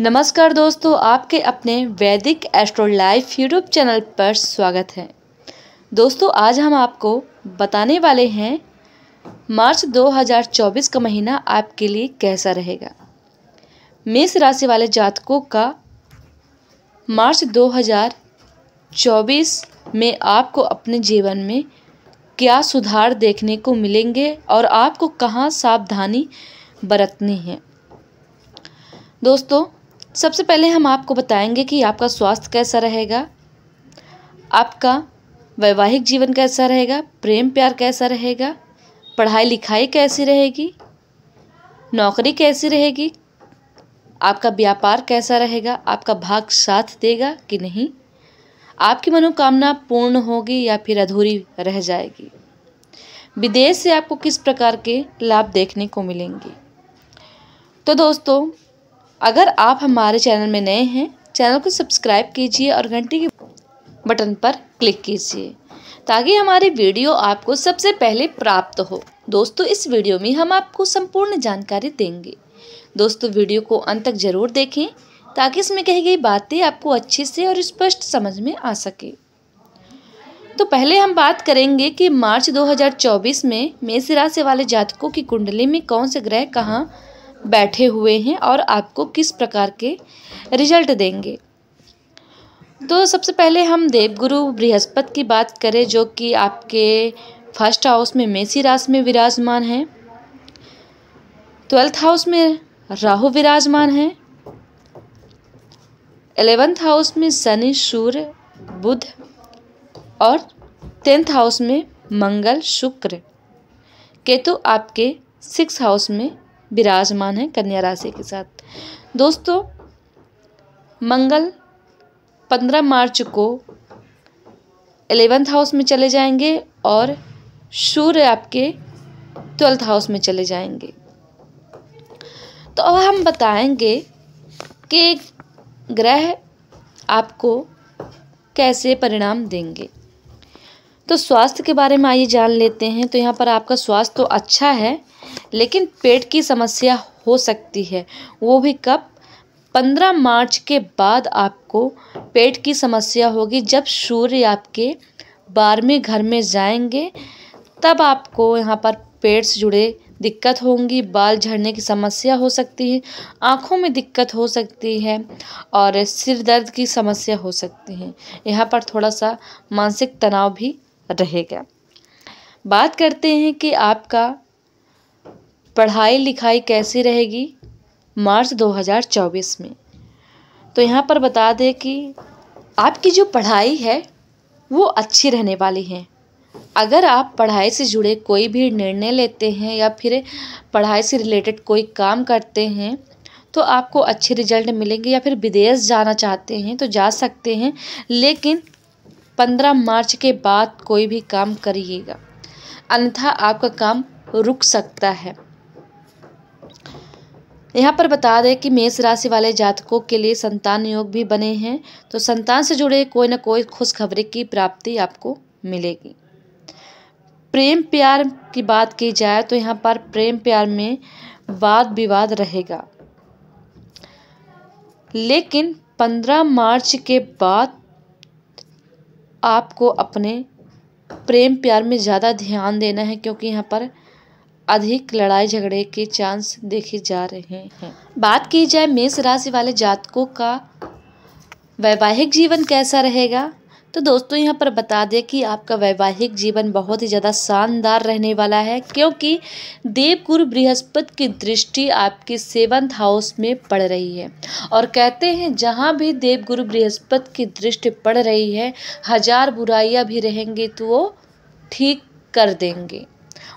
नमस्कार दोस्तों आपके अपने वैदिक एस्ट्रो लाइफ यूट्यूब चैनल पर स्वागत है दोस्तों आज हम आपको बताने वाले हैं मार्च 2024 का महीना आपके लिए कैसा रहेगा मेष राशि वाले जातकों का मार्च 2024 में आपको अपने जीवन में क्या सुधार देखने को मिलेंगे और आपको कहाँ सावधानी बरतनी है दोस्तों सबसे पहले हम आपको बताएंगे कि आपका स्वास्थ्य कैसा रहेगा आपका वैवाहिक जीवन कैसा रहेगा प्रेम प्यार कैसा रहेगा पढ़ाई लिखाई कैसी रहेगी नौकरी कैसी रहेगी आपका व्यापार कैसा रहेगा आपका भाग साथ देगा कि नहीं आपकी मनोकामना पूर्ण होगी या फिर अधूरी रह जाएगी विदेश से आपको किस प्रकार के लाभ देखने को मिलेंगे तो दोस्तों अगर आप हमारे चैनल में नए हैं चैनल को सब्सक्राइब कीजिए और घंटी के बटन पर क्लिक कीजिए ताकि हमारी वीडियो आपको सबसे पहले प्राप्त हो दोस्तों इस वीडियो में हम आपको संपूर्ण जानकारी देंगे दोस्तों वीडियो को अंत तक जरूर देखें ताकि इसमें कही गई बातें आपको अच्छे से और स्पष्ट समझ में आ सके तो पहले हम बात करेंगे कि मार्च 2024 में मेष राशि वाले जातकों की कुंडली में कौन से ग्रह कहाँ बैठे हुए हैं और आपको किस प्रकार के रिजल्ट देंगे तो सबसे पहले हम देवगुरु बृहस्पति की बात करें जो कि आपके फर्स्ट हाउस में मेसी राशि में विराजमान है ट्वेल्थ हाउस में राहु विराजमान है एलेवेंथ हाउस में शनि सूर्य बुध और टेंथ हाउस में मंगल शुक्र केतु आपके सिक्स हाउस में विराजमान है कन्या राशि के साथ दोस्तों मंगल 15 मार्च को एलेवेंथ हाउस में चले जाएंगे और सूर्य आपके ट्वेल्थ हाउस में चले जाएंगे तो अब हम बताएंगे कि ग्रह आपको कैसे परिणाम देंगे तो स्वास्थ्य के बारे में आइए जान लेते हैं तो यहाँ पर आपका स्वास्थ्य तो अच्छा है लेकिन पेट की समस्या हो सकती है वो भी कब पंद्रह मार्च के बाद आपको पेट की समस्या होगी जब सूर्य आपके बारहवें घर में जाएंगे तब आपको यहाँ पर पेट से जुड़े दिक्कत होंगी बाल झड़ने की समस्या हो सकती है आँखों में दिक्कत हो सकती है और सिर दर्द की समस्या हो सकती है यहाँ पर थोड़ा सा मानसिक तनाव भी रहेगा बात करते हैं कि आपका पढ़ाई लिखाई कैसी रहेगी मार्च 2024 में तो यहाँ पर बता दें कि आपकी जो पढ़ाई है वो अच्छी रहने वाली है अगर आप पढ़ाई से जुड़े कोई भी निर्णय लेते हैं या फिर पढ़ाई से रिलेटेड कोई काम करते हैं तो आपको अच्छे रिजल्ट मिलेंगे या फिर विदेश जाना चाहते हैं तो जा सकते हैं लेकिन पंद्रह मार्च के बाद कोई भी काम करिएगा अन्यथा आपका काम रुक सकता है यहाँ पर बता दें कि मेष राशि वाले जातकों के लिए संतान योग भी बने हैं तो संतान से जुड़े कोई ना कोई खुशखबरी की प्राप्ति आपको मिलेगी प्रेम प्यार की बात की जाए तो यहाँ पर प्रेम प्यार में वाद विवाद रहेगा लेकिन पंद्रह मार्च के बाद आपको अपने प्रेम प्यार में ज़्यादा ध्यान देना है क्योंकि यहाँ पर अधिक लड़ाई झगड़े के चांस देखे जा रहे हैं बात की जाए मेष राशि वाले जातकों का वैवाहिक जीवन कैसा रहेगा तो दोस्तों यहाँ पर बता दें कि आपका वैवाहिक जीवन बहुत ही ज़्यादा शानदार रहने वाला है क्योंकि देवगुरु बृहस्पति की दृष्टि आपके सेवन्थ हाउस में पड़ रही है और कहते हैं जहाँ भी देवगुरु बृहस्पति की दृष्टि पड़ रही है हजार बुराइयाँ भी रहेंगी तो वो ठीक कर देंगे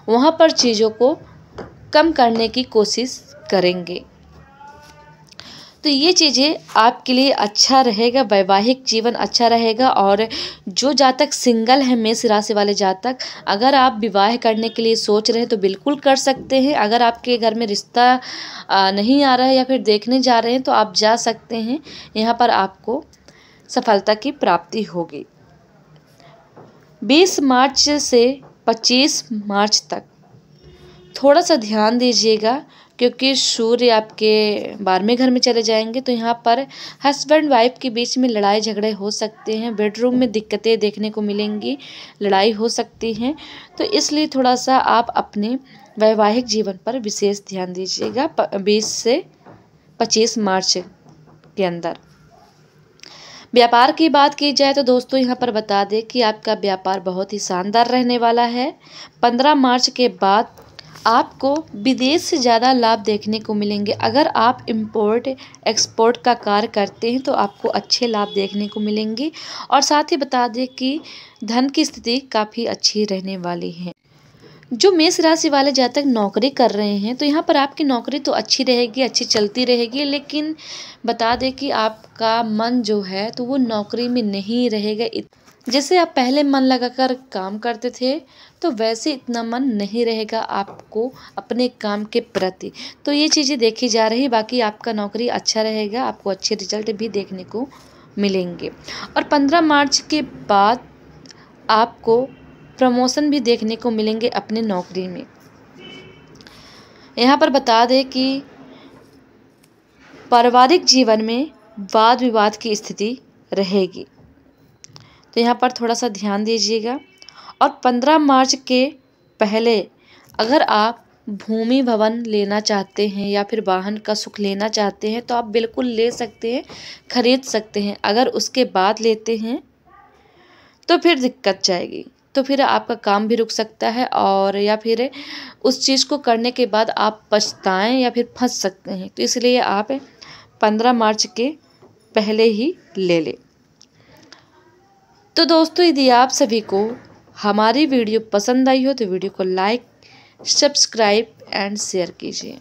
वहाँ पर चीज़ों को कम करने की कोशिश करेंगे तो ये चीज़ें आपके लिए अच्छा रहेगा वैवाहिक जीवन अच्छा रहेगा और जो जातक सिंगल है मेष राशि वाले जातक अगर आप विवाह करने के लिए सोच रहे हैं तो बिल्कुल कर सकते हैं अगर आपके घर में रिश्ता नहीं आ रहा है या फिर देखने जा रहे हैं तो आप जा सकते हैं यहाँ पर आपको सफलता की प्राप्ति होगी बीस मार्च से पच्चीस मार्च तक थोड़ा सा ध्यान दीजिएगा क्योंकि सूर्य आपके बारहवें घर में चले जाएंगे तो यहाँ पर हस्बैंड वाइफ के बीच में लड़ाई झगड़े हो सकते हैं बेडरूम में दिक्कतें देखने को मिलेंगी लड़ाई हो सकती हैं तो इसलिए थोड़ा सा आप अपने वैवाहिक जीवन पर विशेष ध्यान दीजिएगा बीस से पच्चीस मार्च के अंदर व्यापार की बात की जाए तो दोस्तों यहाँ पर बता दें कि आपका व्यापार बहुत ही शानदार रहने वाला है पंद्रह मार्च के बाद आपको विदेश से ज़्यादा लाभ देखने को मिलेंगे अगर आप इम्पोर्ट एक्सपोर्ट का कार्य करते हैं तो आपको अच्छे लाभ देखने को मिलेंगे और साथ ही बता दें कि धन की स्थिति काफ़ी अच्छी रहने वाली है जो मेष राशि वाले जातक नौकरी कर रहे हैं तो यहाँ पर आपकी नौकरी तो अच्छी रहेगी अच्छी चलती रहेगी लेकिन बता दें कि आपका मन जो है तो वो नौकरी में नहीं रहेगा इत... जैसे आप पहले मन लगाकर काम करते थे तो वैसे इतना मन नहीं रहेगा आपको अपने काम के प्रति तो ये चीज़ें देखी जा रही बाकी आपका नौकरी अच्छा रहेगा आपको अच्छे रिजल्ट भी देखने को मिलेंगे और पंद्रह मार्च के बाद आपको प्रमोशन भी देखने को मिलेंगे अपने नौकरी में यहाँ पर बता दें कि पारिवारिक जीवन में वाद विवाद की स्थिति रहेगी तो यहाँ पर थोड़ा सा ध्यान दीजिएगा और पंद्रह मार्च के पहले अगर आप भूमि भवन लेना चाहते हैं या फिर वाहन का सुख लेना चाहते हैं तो आप बिल्कुल ले सकते हैं खरीद सकते हैं अगर उसके बाद लेते हैं तो फिर दिक्कत जाएगी तो फिर आपका काम भी रुक सकता है और या फिर उस चीज़ को करने के बाद आप पछताएं या फिर फंस सकते हैं तो इसलिए आप पंद्रह मार्च के पहले ही ले लें तो दोस्तों यदि आप सभी को हमारी वीडियो पसंद आई हो तो वीडियो को लाइक सब्सक्राइब एंड शेयर कीजिए